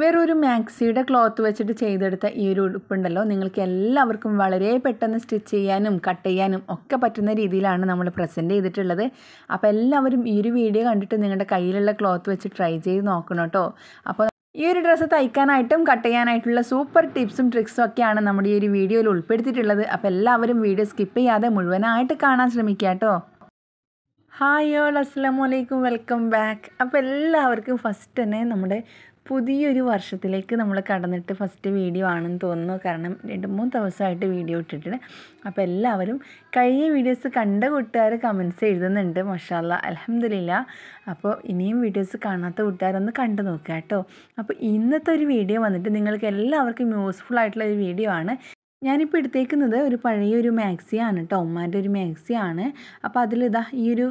വെറൊരു മാക്സിയുടെ cloth വെച്ചിട്ട് ചെയ്തെടുത്ത ഈ ഒരു ഉടുപ്പുണ്ടല്ലോ നിങ്ങൾക്ക് എല്ലാവർക്കും വളരെ പെട്ടെന്ന് സ്റ്റിച്ച് ചെയ്യാനും കട്ട് ചെയ്യാനും ഒക്കെ പറ്റുന്ന രീതിയിലാണ് നമ്മൾ പ്രസൻറ്റ് ചെയ്തിട്ടുള്ളത് അപ്പോൾ എല്ലാവരും ഈ ഒരു വീഡിയോ കണ്ടിട്ട് നിങ്ങളുടെ കയ്യിലുള്ള ക്ലോത്ത് വെച്ച് ട്രൈ ചെയ്ത് നോക്കണം കേട്ടോ അപ്പോൾ ഈ ഒരു ഡ്രസ്സ് തയ്ക്കാനായിട്ടും കട്ട് ചെയ്യാനായിട്ടുള്ള സൂപ്പർ ടിപ്സും ട്രിക്സും ഒക്കെയാണ് നമ്മുടെ ഈ ഒരു വീഡിയോയിൽ ഉൾപ്പെടുത്തിയിട്ടുള്ളത് അപ്പോൾ എല്ലാവരും വീഡിയോ സ്കിപ്പ് ചെയ്യാതെ മുഴുവനായിട്ട് കാണാൻ ശ്രമിക്കുക കേട്ടോ ഹായ് ഓൾ അസ്സാം വലൈക്കും വെൽക്കം ബാക്ക് അപ്പോൾ എല്ലാവർക്കും ഫസ്റ്റ് തന്നെ നമ്മുടെ പുതിയൊരു വർഷത്തിലേക്ക് നമ്മൾ കടന്നിട്ട് ഫസ്റ്റ് വീഡിയോ ആണെന്ന് തോന്നുന്നു കാരണം രണ്ട് മൂന്ന് ദിവസമായിട്ട് വീഡിയോ ഇട്ടിട്ടുണ്ട് അപ്പോൾ എല്ലാവരും കഴിഞ്ഞ വീഡിയോസ് കണ്ട കൂട്ടുകാർ കമൻസ് എഴുതുന്നുണ്ട് മഷാല്ല അലഹമില്ല അപ്പോൾ ഇനിയും വീഡിയോസ് കാണാത്ത കൂട്ടുകാരൊന്ന് കണ്ടു നോക്കുക കേട്ടോ അപ്പോൾ ഇന്നത്തെ ഒരു വീഡിയോ വന്നിട്ട് നിങ്ങൾക്ക് എല്ലാവർക്കും യൂസ്ഫുൾ ആയിട്ടുള്ള ഒരു വീഡിയോ ആണ് ഞാനിപ്പോൾ എടുത്തേക്കുന്നത് ഒരു പഴയ ഒരു മാക്സിയാണ് കേട്ടോ ഉമ്മാൻ്റെ ഒരു മാക്സിയാണ് അപ്പോൾ അതിലിതാ ഈ ഒരു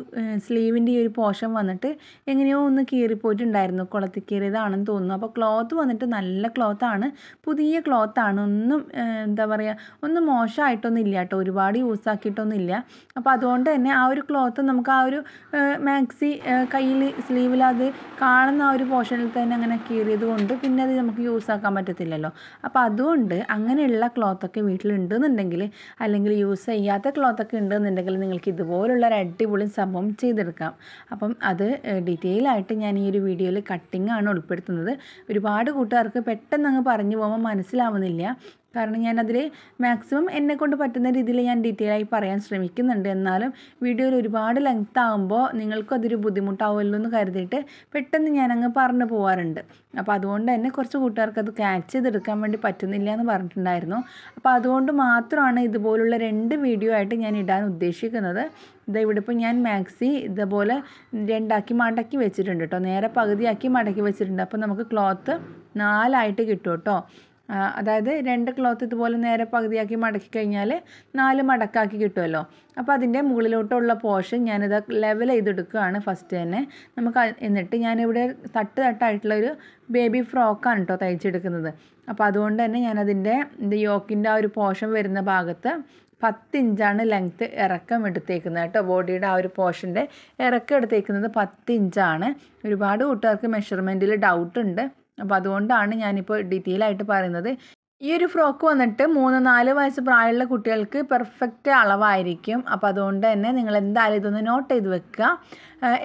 സ്ലീവിൻ്റെ ഈ ഒരു പോഷൻ വന്നിട്ട് എങ്ങനെയോ ഒന്ന് കീറിപ്പോയിട്ടുണ്ടായിരുന്നു കുളത്തിൽ കീറിയതാണെന്ന് തോന്നുന്നു അപ്പോൾ ക്ലോത്ത് വന്നിട്ട് നല്ല ക്ലോത്താണ് പുതിയ ക്ലോത്താണ് ഒന്നും എന്താ പറയുക ഒന്നും മോശമായിട്ടൊന്നും ഇല്ല കേട്ടോ ഒരുപാട് യൂസ് ആക്കിയിട്ടൊന്നും ഇല്ല അപ്പോൾ അതുകൊണ്ട് തന്നെ ആ ഒരു ക്ലോത്ത് നമുക്ക് ആ ഒരു മാക്സി കയ്യിൽ സ്ലീവിൽ അത് കാണുന്ന ആ ഒരു പോർഷനിൽ തന്നെ അങ്ങനെ കീറിയത് കൊണ്ട് പിന്നെ അത് നമുക്ക് യൂസ് ആക്കാൻ പറ്റത്തില്ലല്ലോ അപ്പോൾ അതുകൊണ്ട് അങ്ങനെയുള്ള ക്ലോത്തൊക്കെ ക്ലോത്തൊക്കെ വീട്ടിലുണ്ടെന്നുണ്ടെങ്കിൽ അല്ലെങ്കിൽ യൂസ് ചെയ്യാത്ത ക്ലോത്തൊക്കെ ഉണ്ടെന്നുണ്ടെങ്കിൽ നിങ്ങൾക്ക് ഇതുപോലുള്ള ഒരു അടിപൊളി സംഭവം ചെയ്തെടുക്കാം അപ്പം അത് ഡീറ്റെയിൽ ആയിട്ട് ഞാൻ ഈ ഒരു വീഡിയോയിൽ കട്ടിങ്ങാണ് ഉൾപ്പെടുത്തുന്നത് ഒരുപാട് കൂട്ടുകാർക്ക് പെട്ടെന്ന് അങ്ങ് പറഞ്ഞു പോകുമ്പോൾ മനസ്സിലാവുന്നില്ല കാരണം ഞാനതിൽ മാക്സിമം എന്നെ കൊണ്ട് പറ്റുന്ന രീതിയിൽ ഞാൻ ഡീറ്റെയിൽ ആയി പറയാൻ ശ്രമിക്കുന്നുണ്ട് എന്നാലും വീഡിയോയിൽ ഒരുപാട് ലെങ്ത് ആകുമ്പോൾ നിങ്ങൾക്കും അതൊരു ബുദ്ധിമുട്ടാവുമല്ലോ എന്ന് കരുതിയിട്ട് പെട്ടെന്ന് ഞാനങ്ങ് പറഞ്ഞു പോകാറുണ്ട് അപ്പോൾ അതുകൊണ്ട് തന്നെ കുറച്ച് കൂട്ടുകാർക്ക് അത് ക്യാച്ച് ചെയ്തെടുക്കാൻ വേണ്ടി പറ്റുന്നില്ല എന്ന് പറഞ്ഞിട്ടുണ്ടായിരുന്നു അപ്പോൾ അതുകൊണ്ട് മാത്രമാണ് ഇതുപോലുള്ള രണ്ട് വീഡിയോ ആയിട്ട് ഞാൻ ഇടാൻ ഉദ്ദേശിക്കുന്നത് ഇതാ ഇവിടെ ഇപ്പോൾ ഞാൻ മാക്സി ഇതേപോലെ രണ്ടാക്കി മടക്കി വെച്ചിട്ടുണ്ട് കേട്ടോ നേരെ പകുതിയാക്കി മടക്കി വെച്ചിട്ടുണ്ട് അപ്പോൾ നമുക്ക് ക്ലോത്ത് നാലായിട്ട് കിട്ടും കേട്ടോ അതായത് രണ്ട് ക്ലോത്ത് ഇതുപോലെ നേരെ പകുതിയാക്കി മടക്കി കഴിഞ്ഞാൽ നാല് മടക്കാക്കി കിട്ടുമല്ലോ അപ്പോൾ അതിൻ്റെ മുകളിലോട്ടുള്ള പോർഷൻ ഞാനിത് ലെവൽ ചെയ്തെടുക്കുകയാണ് ഫസ്റ്റ് തന്നെ നമുക്ക് എന്നിട്ട് ഞാനിവിടെ തട്ട് തട്ടായിട്ടുള്ള ഒരു ബേബി ഫ്രോക്കാണ് കേട്ടോ തയ്ച്ചെടുക്കുന്നത് അപ്പോൾ അതുകൊണ്ട് തന്നെ ഞാനതിൻ്റെ യോക്കിൻ്റെ ആ ഒരു പോർഷൻ വരുന്ന ഭാഗത്ത് പത്ത് ഇഞ്ചാണ് ലെങ്ത്ത് ഇറക്കം എടുത്തേക്കുന്നത് കേട്ടോ ബോഡിയുടെ ആ ഒരു പോർഷൻ്റെ ഇറക്കം എടുത്തേക്കുന്നത് പത്ത് ഇഞ്ചാണ് ഒരുപാട് കൂട്ടുകാർക്ക് മെഷർമെൻറ്റിൽ ഡൗട്ടുണ്ട് അപ്പോൾ അതുകൊണ്ടാണ് ഞാനിപ്പോൾ ഡീറ്റെയിൽ ആയിട്ട് പറയുന്നത് ഈ ഒരു ഫ്രോക്ക് വന്നിട്ട് മൂന്ന് നാല് വയസ്സ് പ്രായമുള്ള കുട്ടികൾക്ക് പെർഫെക്റ്റ് അളവായിരിക്കും അപ്പോൾ അതുകൊണ്ട് തന്നെ നിങ്ങൾ എന്തായാലും ഇതൊന്ന് നോട്ട് ചെയ്ത് വെക്കുക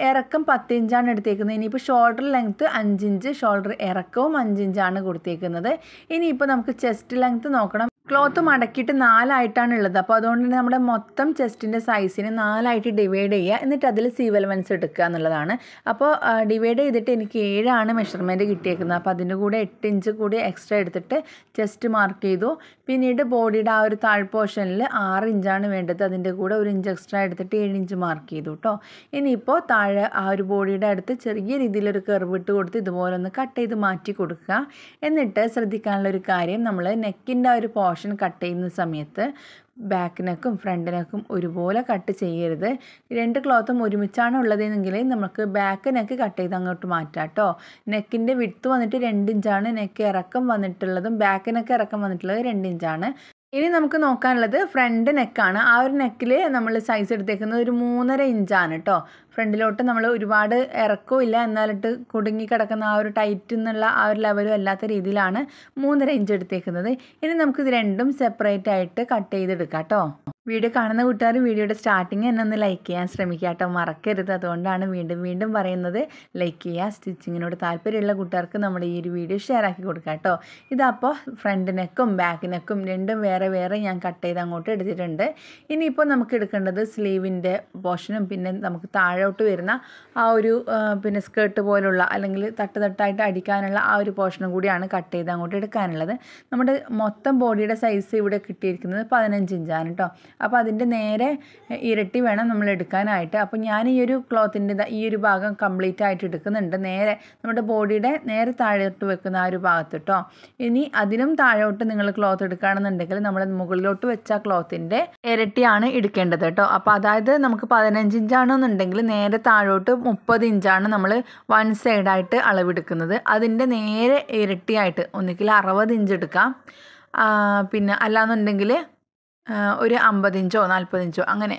ഇറക്കം പത്ത് ഇഞ്ചാണ് എടുത്തേക്കുന്നത് ഇനിയിപ്പോൾ ഷോൾഡർ ലെങ്ത്ത് അഞ്ചിഞ്ച് ഷോൾഡർ ഇറക്കവും അഞ്ചിഞ്ചാണ് കൊടുത്തേക്കുന്നത് ഇനിയിപ്പോൾ നമുക്ക് ചെസ്റ്റ് ലെങ്ത്ത് നോക്കണം ക്ലോത്ത് മടക്കിയിട്ട് നാലായിട്ടാണ് ഉള്ളത് അപ്പോൾ അതുകൊണ്ട് തന്നെ നമ്മുടെ മൊത്തം ചെസ്റ്റിൻ്റെ സൈസിനെ നാലായിട്ട് ഡിവൈഡ് ചെയ്യുക എന്നിട്ട് അതിൽ സീവൽ വൻസ് എടുക്കുക എന്നുള്ളതാണ് അപ്പോൾ ഡിവൈഡ് ചെയ്തിട്ട് എനിക്ക് ഏഴാണ് മെഷർമെൻറ്റ് കിട്ടിയേക്കുന്നത് അപ്പോൾ അതിൻ്റെ കൂടെ എട്ട് ഇഞ്ച് കൂടി എക്സ്ട്രാ എടുത്തിട്ട് ചെസ്റ്റ് മാർക്ക് ചെയ്തു പിന്നീട് ബോഡിയുടെ ആ ഒരു താഴ് പോർഷനിൽ ആറ് ഇഞ്ചാണ് വേണ്ടത് അതിൻ്റെ കൂടെ ഒരു ഇഞ്ച് എക്സ്ട്രാ എടുത്തിട്ട് ഏഴ് ഇഞ്ച് മാർക്ക് ചെയ്തു കേട്ടോ ഇനിയിപ്പോൾ താഴെ ആ ഒരു ബോഡിയുടെ അടുത്ത് ചെറിയ രീതിയിലൊരു കർവ് ഇട്ട് കൊടുത്ത് ഇതുപോലെ ഒന്ന് കട്ട് ചെയ്ത് മാറ്റി കൊടുക്കുക എന്നിട്ട് ശ്രദ്ധിക്കാനുള്ള ഒരു കാര്യം നമ്മൾ നെക്കിൻ്റെ ആ ഒരു പോർഷൻ പോർഷൻ കട്ട് ചെയ്യുന്ന സമയത്ത് ബാക്ക് നെക്കും ഫ്രണ്ട് നെക്കും ഒരുപോലെ കട്ട് ചെയ്യരുത് രണ്ട് ക്ലോത്തും ഒരുമിച്ചാണ് ഉള്ളതെങ്കിൽ നമുക്ക് ബാക്ക് നെക്ക് കട്ട് ചെയ്ത് അങ്ങോട്ട് മാറ്റാം കേട്ടോ നെക്കിൻ്റെ വിടുത്ത് വന്നിട്ട് രണ്ട് ഇഞ്ചാണ് നെക്ക് ഇറക്കം വന്നിട്ടുള്ളതും ബാക്ക് നെക്ക് ഇറക്കം വന്നിട്ടുള്ളത് രണ്ട് ഇഞ്ചാണ് ഇനി നമുക്ക് നോക്കാനുള്ളത് ഫ്രണ്ട് നെക്കാണ് ആ ഒരു നെക്കിൽ നമ്മൾ സൈസ് എടുത്തേക്കുന്നത് ഒരു മൂന്നര ഇഞ്ചാണ് കേട്ടോ ഫ്രണ്ടിലോട്ട് നമ്മൾ ഒരുപാട് ഇറക്കവും ഇല്ല എന്നാലിട്ട് കുടുങ്ങി കിടക്കുന്ന ആ ഒരു ടൈറ്റ് എന്നുള്ള ആ ഒരു ലെവലും അല്ലാത്ത രീതിയിലാണ് മൂന്നര ഇഞ്ച് എടുത്തേക്കുന്നത് ഇനി നമുക്കിത് രണ്ടും സെപ്പറേറ്റ് ആയിട്ട് കട്ട് ചെയ്തെടുക്കാം കേട്ടോ വീഡിയോ കാണുന്ന കൂട്ടുകാരും വീഡിയോയുടെ സ്റ്റാർട്ടിങ് തന്നെ ഒന്ന് ലൈക്ക് ചെയ്യാൻ ശ്രമിക്കുക കേട്ടോ മറക്കരുത് അതുകൊണ്ടാണ് വീണ്ടും വീണ്ടും പറയുന്നത് ലൈക്ക് ചെയ്യുക സ്റ്റിച്ചിങ്ങിനോട് താല്പര്യമുള്ള കൂട്ടുകാർക്ക് നമ്മുടെ ഈ ഒരു വീഡിയോ ഷെയർ ആക്കി കൊടുക്കുക കേട്ടോ ഇതപ്പോൾ ഫ്രണ്ട് നെക്കും ബാക്ക് നെക്കും രണ്ടും വേറെ വേറെ ഞാൻ കട്ട് ചെയ്ത് അങ്ങോട്ട് എടുത്തിട്ടുണ്ട് ഇനിയിപ്പോൾ നമുക്ക് എടുക്കേണ്ടത് സ്ലീവിൻ്റെ പോർഷനും പിന്നെ നമുക്ക് താഴോട്ട് വരുന്ന ആ ഒരു പിന്നെ സ്കേർട്ട് പോലുള്ള അല്ലെങ്കിൽ തട്ട് തട്ടായിട്ട് അടിക്കാനുള്ള ആ ഒരു പോർഷനും കൂടിയാണ് കട്ട് ചെയ്ത് അങ്ങോട്ട് എടുക്കാനുള്ളത് നമ്മുടെ മൊത്തം ബോഡിയുടെ സൈസ് ഇവിടെ കിട്ടിയിരിക്കുന്നത് പതിനഞ്ച് ഇഞ്ചാണ് കേട്ടോ അപ്പോൾ അതിൻ്റെ നേരെ ഇരട്ടി വേണം നമ്മൾ എടുക്കാനായിട്ട് അപ്പോൾ ഞാൻ ഈ ഒരു ക്ലോത്തിൻ്റെ ഈ ഒരു ഭാഗം കംപ്ലീറ്റ് ആയിട്ട് എടുക്കുന്നുണ്ട് നേരെ നമ്മുടെ ബോഡിയുടെ നേരെ താഴോട്ട് വെക്കുന്ന ആ ഒരു ഭാഗത്ത് കേട്ടോ ഇനി അതിനും താഴോട്ട് നിങ്ങൾ ക്ലോത്ത് എടുക്കുകയാണെന്നുണ്ടെങ്കിൽ നമ്മൾ മുകളിലോട്ട് വെച്ച ക്ലോത്തിൻ്റെ ഇരട്ടിയാണ് എടുക്കേണ്ടത് കേട്ടോ അപ്പോൾ അതായത് നമുക്ക് പതിനഞ്ച് ഇഞ്ചാണെന്നുണ്ടെങ്കിൽ നേരെ താഴോട്ട് മുപ്പത് ഇഞ്ചാണ് നമ്മൾ വൺ സൈഡായിട്ട് അളവെടുക്കുന്നത് അതിൻ്റെ നേരെ ഇരട്ടിയായിട്ട് ഒന്നുകിൽ അറുപത് ഇഞ്ച് എടുക്കാം പിന്നെ അല്ലാന്നുണ്ടെങ്കിൽ ഒരു അമ്പത് ഇഞ്ചോ നാൽപ്പത് ഇഞ്ചോ അങ്ങനെ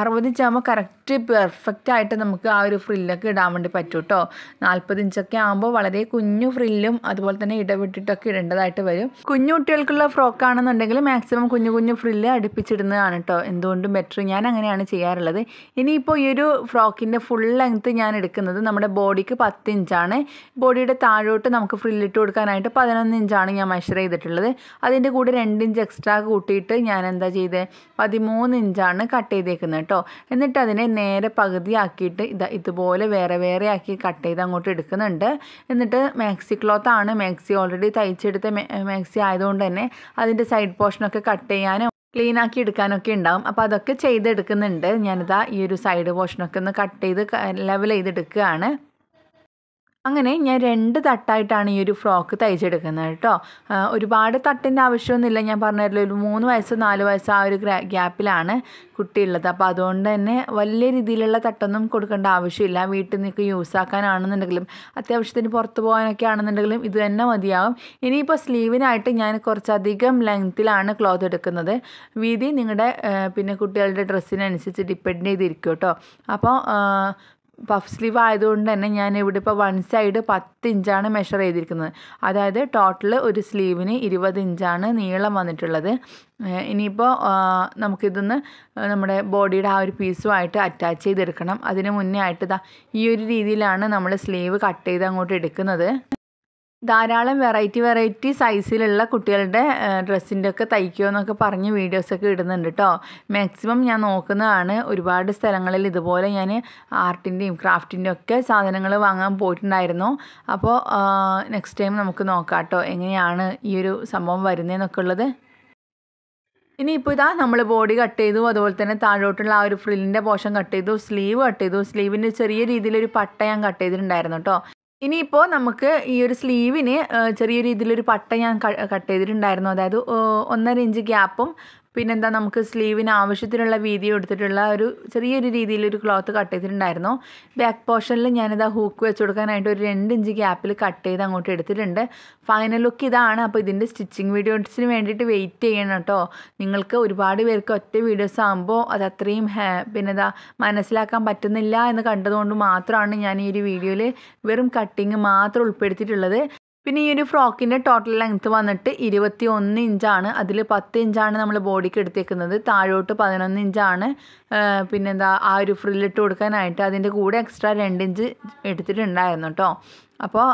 അറുപത് ഇഞ്ചാകുമ്പോൾ കറക്റ്റ് ജസ്റ്റ് പെർഫെക്റ്റ് ആയിട്ട് നമുക്ക് ആ ഒരു ഫ്രില്ലൊക്കെ ഇടാൻ വേണ്ടി പറ്റും കേട്ടോ നാൽപ്പത് ഇഞ്ചൊക്കെ ആകുമ്പോൾ വളരെ കുഞ്ഞു ഫ്രില്ലും അതുപോലെ തന്നെ ഇടവിട്ടിട്ടൊക്കെ ഇടേണ്ടതായിട്ട് വരും കുഞ്ഞു കുട്ടികൾക്കുള്ള ഫ്രോക്ക് ആണെന്നുണ്ടെങ്കിൽ മാക്സിമം കുഞ്ഞു കുഞ്ഞു ഫ്രില്ല് അടുപ്പിച്ചിടുന്നതാണ് കേട്ടോ എന്തുകൊണ്ടും ബെറ്റർ ഞാൻ അങ്ങനെയാണ് ചെയ്യാറുള്ളത് ഇനിയിപ്പോൾ ഈ ഒരു ഫ്രോക്കിൻ്റെ ഫുൾ ലെങ്ത്ത് ഞാൻ എടുക്കുന്നത് നമ്മുടെ ബോഡിക്ക് പത്ത് ഇഞ്ചാണ് ബോഡിയുടെ താഴോട്ട് നമുക്ക് ഫ്രില്ലിട്ട് കൊടുക്കാനായിട്ട് പതിനൊന്ന് ഇഞ്ചാണ് ഞാൻ മെഷർ ചെയ്തിട്ടുള്ളത് അതിൻ്റെ കൂടെ രണ്ട് ഇഞ്ച് എക്സ്ട്രാ കൂട്ടിയിട്ട് ഞാൻ എന്താ ചെയ്തത് പതിമൂന്ന് ഇഞ്ചാണ് കട്ട് ചെയ്തേക്കുന്നത് കേട്ടോ എന്നിട്ട് അതിനെ നേരെ പകുതിയാക്കിയിട്ട് ഇത് ഇതുപോലെ വേറെ വേറെ ആക്കി കട്ട് ചെയ്ത് അങ്ങോട്ട് എടുക്കുന്നുണ്ട് എന്നിട്ട് മാക്സി ക്ലോത്ത് ആണ് മാക്സി ഓൾറെഡി തയ്ച്ചെടുത്ത മാക്സി ആയതുകൊണ്ട് തന്നെ അതിൻ്റെ സൈഡ് പോർഷനൊക്കെ കട്ട് ചെയ്യാനും ക്ലീൻ ആക്കി എടുക്കാനൊക്കെ ഉണ്ടാവും അപ്പോൾ അതൊക്കെ ചെയ്തെടുക്കുന്നുണ്ട് ഞാനിതാ ഈ ഒരു സൈഡ് പോർഷനൊക്കെ ഒന്ന് കട്ട് ചെയ്ത് ലെവൽ ചെയ്തെടുക്കുകയാണ് അങ്ങനെ ഞാൻ രണ്ട് തട്ടായിട്ടാണ് ഈ ഒരു ഫ്രോക്ക് തയ്ച്ചെടുക്കുന്നത് കേട്ടോ ഒരുപാട് തട്ടിൻ്റെ ആവശ്യമൊന്നുമില്ല ഞാൻ പറഞ്ഞല്ലോ ഒരു മൂന്ന് വയസ്സ് നാല് വയസ്സ് ആ ഒരു ഗ്യാപ്പിലാണ് കുട്ടിയുള്ളത് അപ്പോൾ അതുകൊണ്ട് തന്നെ വലിയ രീതിയിലുള്ള തട്ടൊന്നും കൊടുക്കേണ്ട ആവശ്യമില്ല വീട്ടിൽ നിന്നൊക്കെ യൂസ് ആക്കാനാണെന്നുണ്ടെങ്കിലും അത്യാവശ്യത്തിന് പുറത്ത് പോകാനൊക്കെ ആണെന്നുണ്ടെങ്കിലും ഇത് തന്നെ മതിയാവും ഇനിയിപ്പോൾ സ്ലീവിനായിട്ട് ഞാൻ കുറച്ചധികം ലെങ്ത്തിലാണ് ക്ലോത്ത് എടുക്കുന്നത് വീതി നിങ്ങളുടെ പിന്നെ കുട്ടികളുടെ ഡ്രസ്സിനനുസരിച്ച് ഡിപ്പെൻഡ് ചെയ്തിരിക്കും കേട്ടോ അപ്പോൾ പഫ് സ്ലീവ് ആയതുകൊണ്ട് തന്നെ ഞാൻ ഇവിടെ ഇപ്പോൾ വൺ സൈഡ് പത്ത് ഇഞ്ചാണ് മെഷർ ചെയ്തിരിക്കുന്നത് അതായത് ടോട്ടൽ ഒരു സ്ലീവിന് ഇരുപത് ഇഞ്ചാണ് നീളം വന്നിട്ടുള്ളത് ഇനിയിപ്പോൾ നമുക്കിതൊന്ന് നമ്മുടെ ബോഡിയുടെ ആ ഒരു പീസുമായിട്ട് അറ്റാച്ച് ചെയ്തെടുക്കണം അതിന് മുന്നേ ആയിട്ട് ഈ ഒരു രീതിയിലാണ് നമ്മൾ സ്ലീവ് കട്ട് ചെയ്ത് അങ്ങോട്ട് എടുക്കുന്നത് ധാരാളം വെറൈറ്റി വെറൈറ്റി സൈസിലുള്ള കുട്ടികളുടെ ഡ്രസ്സിൻ്റെ ഒക്കെ തയ്ക്കുമെന്നൊക്കെ പറഞ്ഞ് വീഡിയോസൊക്കെ ഇടുന്നുണ്ട് കേട്ടോ മാക്സിമം ഞാൻ നോക്കുന്നതാണ് ഒരുപാട് സ്ഥലങ്ങളിൽ ഇതുപോലെ ഞാൻ ആർട്ടിൻ്റെയും ക്രാഫ്റ്റിൻ്റെയും ഒക്കെ സാധനങ്ങൾ വാങ്ങാൻ പോയിട്ടുണ്ടായിരുന്നു അപ്പോൾ നെക്സ്റ്റ് ടൈം നമുക്ക് നോക്കാം കേട്ടോ എങ്ങനെയാണ് ഈ ഒരു സംഭവം വരുന്നതെന്നൊക്കെ ഉള്ളത് ഇനിയിപ്പോൾ ഇതാ നമ്മൾ ബോഡി കട്ട് ചെയ്തു അതുപോലെ തന്നെ താഴോട്ടുള്ള ആ ഒരു ഫ്രില്ലിൻ്റെ പോഷൻ കട്ട് ചെയ്തു സ്ലീവ് കട്ട് ചെയ്തു സ്ലീവിൻ്റെ ചെറിയ രീതിയിലൊരു പട്ട ഞാൻ കട്ട് ചെയ്തിട്ടുണ്ടായിരുന്നു കേട്ടോ ഇനിയിപ്പോൾ നമുക്ക് ഈ ഒരു സ്ലീവിന് ചെറിയ രീതിയിലൊരു പട്ട ഞാൻ കട്ട് ചെയ്തിട്ടുണ്ടായിരുന്നു അതായത് ഒന്നര ഇഞ്ച് ഗ്യാപ്പും പിന്നെന്താ നമുക്ക് സ്ലീവിന് ആവശ്യത്തിനുള്ള വീതി കൊടുത്തിട്ടുള്ള ഒരു ചെറിയൊരു രീതിയിൽ ഒരു ക്ലോത്ത് കട്ട് ചെയ്തിട്ടുണ്ടായിരുന്നു ബാക്ക് പോർഷനിൽ ഞാനിത് ഹൂക്ക് വെച്ച് കൊടുക്കാനായിട്ട് ഒരു രണ്ട് ഇഞ്ച് ഗ്യാപ്പിൽ കട്ട് ചെയ്ത് അങ്ങോട്ട് എടുത്തിട്ടുണ്ട് ഫൈനൽ ലുക്ക് ഇതാണ് അപ്പോൾ ഇതിൻ്റെ സ്റ്റിച്ചിങ് വീഡിയോസിന് വേണ്ടിയിട്ട് വെയിറ്റ് ചെയ്യണം കേട്ടോ നിങ്ങൾക്ക് ഒരുപാട് പേർക്ക് ഒറ്റ വീഡിയോസ് ആകുമ്പോൾ അത് അത്രയും പിന്നെന്താ മനസ്സിലാക്കാൻ പറ്റുന്നില്ല എന്ന് കണ്ടതുകൊണ്ട് മാത്രമാണ് ഞാൻ ഈ ഒരു വീഡിയോയിൽ വെറും കട്ടിങ് മാത്രം ഉൾപ്പെടുത്തിയിട്ടുള്ളത് പിന്നെ ഈ ഒരു ഫ്രോക്കിൻ്റെ ടോട്ടൽ ലെങ്ത്ത് വന്നിട്ട് ഇരുപത്തി ഒന്ന് ഇഞ്ചാണ് അതിൽ പത്ത് ഇഞ്ചാണ് നമ്മൾ ബോഡിക്ക് എടുത്തേക്കുന്നത് താഴോട്ട് പതിനൊന്ന് ഇഞ്ചാണ് പിന്നെന്താ ആ ഒരു ഫ്രില്ലിട്ട് കൊടുക്കാനായിട്ട് അതിൻ്റെ കൂടെ എക്സ്ട്രാ രണ്ട് ഇഞ്ച് എടുത്തിട്ടുണ്ടായിരുന്നു കേട്ടോ അപ്പോൾ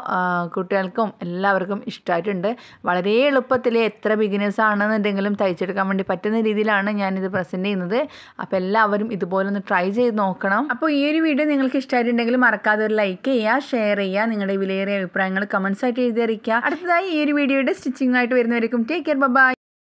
കുട്ടികൾക്കും എല്ലാവർക്കും ഇഷ്ടമായിട്ടുണ്ട് വളരെ എളുപ്പത്തിൽ എത്ര ബിഗിനേഴ്സ് ആണെന്നുണ്ടെങ്കിലും തയ്ച്ചെടുക്കാൻ വേണ്ടി പറ്റുന്ന രീതിയിലാണ് ഞാനിത് പ്രസൻറ്റ് ചെയ്യുന്നത് അപ്പോൾ എല്ലാവരും ഇതുപോലെ ഒന്ന് ട്രൈ ചെയ്ത് നോക്കണം അപ്പോൾ ഈ ഒരു വീഡിയോ നിങ്ങൾക്ക് ഇഷ്ടമായിട്ടുണ്ടെങ്കിൽ മറക്കാതെ ഒരു ലൈക്ക് ചെയ്യുക ഷെയർ ചെയ്യുക നിങ്ങളുടെ വിലയേറിയ അഭിപ്രായങ്ങൾ കമൻസ് ആയിട്ട് എഴുതി അറിയിക്കുക അടുത്തതായി ഈ ഒരു വീഡിയോയുടെ സ്റ്റിച്ചിങ്ങായിട്ട് വരുന്നവരേക്കും ടേക്ക് കെയർ ബൈ